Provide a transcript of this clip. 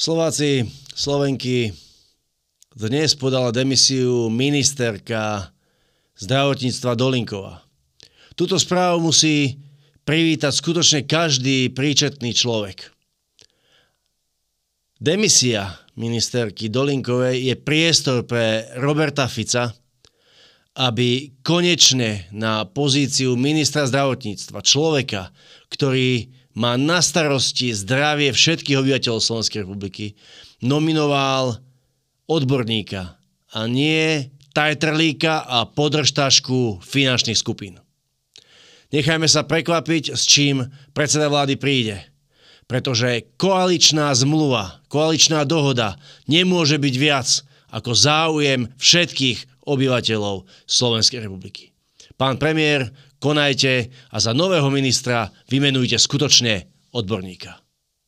Slováci, Slovenky, dnes podala demisiu ministerka zdravotníctva Dolinková. Tuto správu musí privítať skutočne každý príčetný človek. Demisia ministerky Dolinkovej je priestor pre Roberta Fica, aby konečne na pozíciu ministra zdravotníctva, človeka, ktorý má na starosti zdravie všetkých obyvateľov Slovenskej republiky, nominoval odborníka a nie tajtrlíka a podržtašku finančných skupín. Nechajme sa prekvapiť, s čím predseda vlády príde. Pretože koaličná zmluva, koaličná dohoda nemôže byť viac ako záujem všetkých obyvateľov Slovenskej republiky. Pán premiér, konajte a za nového ministra vymenujte skutočne odborníka.